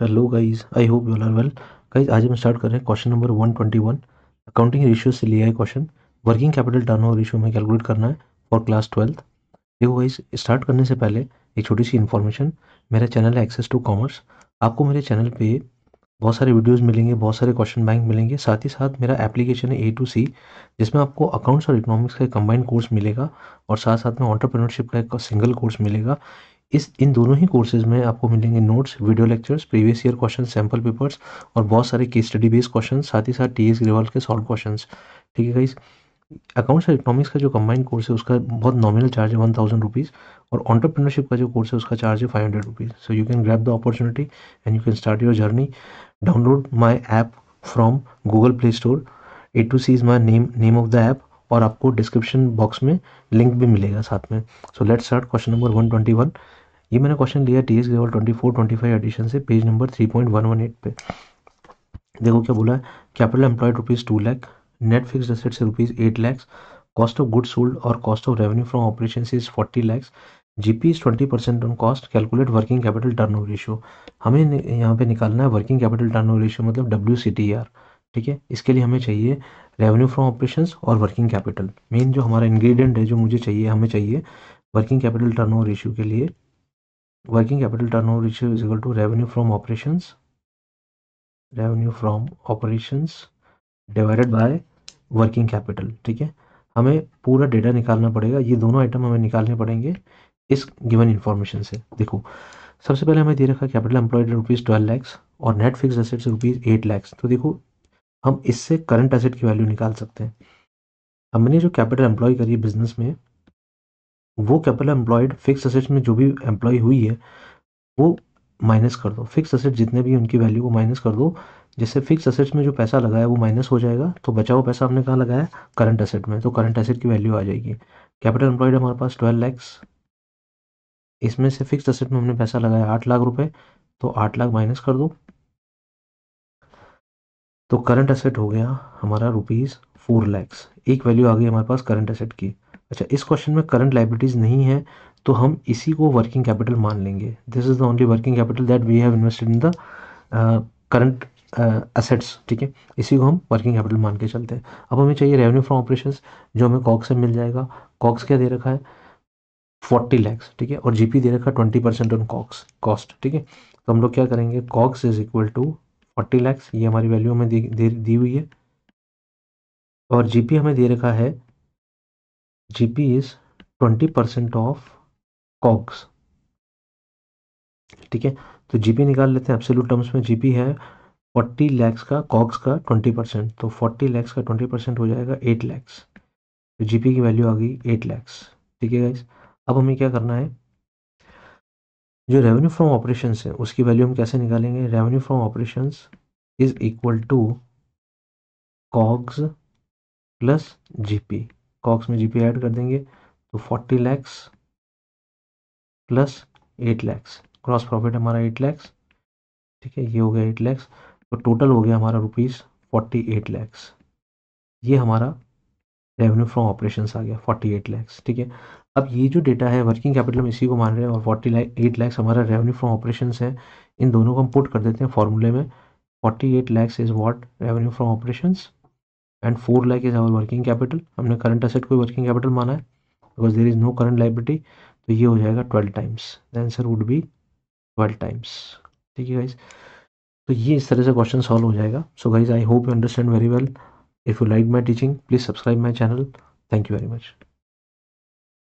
Hello guys I hope you are well guys आज हम start कर रहे हैं क्वेश्चन नंबर 121 अकाउंटिंग रेशियो से लिया है question working capital turn over ratio में कैलकुलेट करना है फॉर क्लास ट्वेल्थ देखो गाइस स्टार्ट करने से पहले एक छोटी सी इन्फॉर्मेशन मेरा चैनल है एक्सेस टू कॉमर्स आपको मेरे चैनल पर बहुत सारे वीडियोज़ मिलेंगे बहुत सारे क्वेश्चन बैंक मिलेंगे साथ ही साथ मेरा एप्लीकेशन है ए टू सी जिसमें आपको अकाउंट्स और इकोनॉमिक्स का कंबाइंड कोर्स मिलेगा और साथ साथ में ऑन्टरप्रीनरशिप का एक सिंगल कोर्स मिलेगा इस इन दोनों ही कोर्सेज में आपको मिलेंगे notes video lectures previous year question sample papers और बहुत सारे केस स्टडी बेस्ड क्वेश्चन साथ ही साथ टी एस ग्रेवाल के सॉल्व क्वेश्चन ठीक है गाइज़ अकाउंट्स और इकोनॉमिक्स का जो कंबाइन कोर्स है उसका बहुत नॉमिनल चार्ज है वन थाउजेंड रुपीज़ और ऑन्टरप्रीनरशिप का जो कोर्स है उसका चार्ज है five hundred rupees so you can grab the opportunity and you can start your journey download my app from Google Play Store A to C is my name name of the app और आपको description box में link भी मिलेगा साथ में so let start question number one twenty one ये मैंने question लिया T S Grewal twenty four twenty five edition से page number three point one one eight पे देखो क्या बोला है capital employed rupees two lakh net fix asset से rupees eight lakhs cost of good sold और cost of revenue from operation is forty lakhs G P is twenty percent on cost calculate working capital turn over ratio हमें यहाँ पे निकालना है working capital turn over ratio मतलब W C T R ठीक है इसके लिए हमें चाहिए रेवेन्यू फ्रॉम ऑपरेशंस और वर्किंग कैपिटल मेन जो हमारा इंग्रेडिएंट है जो मुझे चाहिए हमें चाहिए वर्किंग कैपिटल टर्नओवर ओवर के लिए working capital turnover ratio is equal to revenue from operations revenue from operations divided by working capital ठीक है हमें पूरा डेटा निकालना पड़ेगा ये दोनों आइटम हमें निकालने पड़ेंगे इस गिवन इन्फॉर्मेशन से देखो सबसे पहले हमें दे रखा capital employed rupees twelve lakhs और net fix assets rupees eight lakhs तो देखो हम इससे करंट एसेट की वैल्यू निकाल सकते हैं हमने जो कैपिटल एम्प्लॉय करी है बिजनेस में वो कैपिटल एम्प्लॉयड फिक्स असेट्स में जो भी एम्प्लॉय हुई है वो माइनस कर दो फिक्स असेट जितने भी उनकी वैल्यू को माइनस कर दो जैसे फिक्स असेट्स में जो पैसा लगाया वो माइनस हो जाएगा तो बचा हुआ पैसा हमने कहाँ लगाया करंट असेट में तो करंट असेट की वैल्यू आ जाएगी कैपिटल एम्प्लॉयड हमारे पास ट्वेल्व लैक्स इसमें से फिक्स असेट में हमने पैसा लगाया आठ लाख रुपए तो आठ लाख माइनस कर दो तो करंट असेट हो गया हमारा रुपीज़ फोर लैक्स एक वैल्यू आ गई हमारे पास करंट असेट की अच्छा इस क्वेश्चन में करंट लाइबिलिटीज़ नहीं है तो हम इसी को वर्किंग कैपिटल मान लेंगे this is the only working capital that we have invested in the current assets ठीक है इसी को हम वर्किंग कैपिटल मान के चलते हैं अब हमें चाहिए रेवेन्यू फ्रॉम ऑपरेशंस जो हमें कॉक्स से मिल जाएगा कॉक्स क्या दे रखा है फोर्टी लैक्स ठीक है और जीपी दे रखा है twenty percent on cogs cost ठीक है तो हम लोग क्या करेंगे cogs is equal to forty lakhs ये हमारी वैल्यू हमें दी, दी, हुई है और जीपी हमें दे रखा है GP is twenty percent of cogs ठीक है तो जीपी निकाल लेते हैं एब्सोल्यूट टर्म्स में जीपी है फोर्टी लैक्स का कॉक्स का ट्वेंटी परसेंट तो फोर्टी लैक्स का ट्वेंटी परसेंट हो जाएगा एट लैक्स तो जीपी की वैल्यू आ गई एट लैक्स ठीक है गाइस अब हमें क्या करना है जो रेवेन्यू फ्रॉम ऑपरेशन है उसकी वैल्यू हम कैसे निकालेंगे revenue from operation is equal to cogs plus GP cogs में जीपी ऐड कर देंगे तो forty lakhs plus eight lakhs gross profit हमारा एट लैक्स ठीक है ये हो गया एट लैक्स तो टोटल हो गया हमारा रुपीज़ फोर्टी एट लैक्स ये हमारा रेवेन्यू फ्रॉम ऑपरेशन आ गया फोर्टी एट लैक्स ठीक है अब ये जो डेटा है वर्किंग कैपिटल हम इसी को मान रहे हैं और फोर्टी एट लैक्स हमारा रेवेन्यू फ्रॉम ऑपरेशन है इन दोनों को हम पुट कर देते हैं फॉर्मूले में forty eight lakhs is what revenue from operation and four lakh is our working capital हमने करंट असेट को वर्किंग कैपिटल माना है because there is no current liability तो ये हो जाएगा twelve times the answer would be twelve times ठीक है गाइज तो ये इस तरह से क्वेश्चन सॉल्व हो जाएगा so guys I hope you understand very well If you like my teaching, please subscribe my channel. Thank you very much.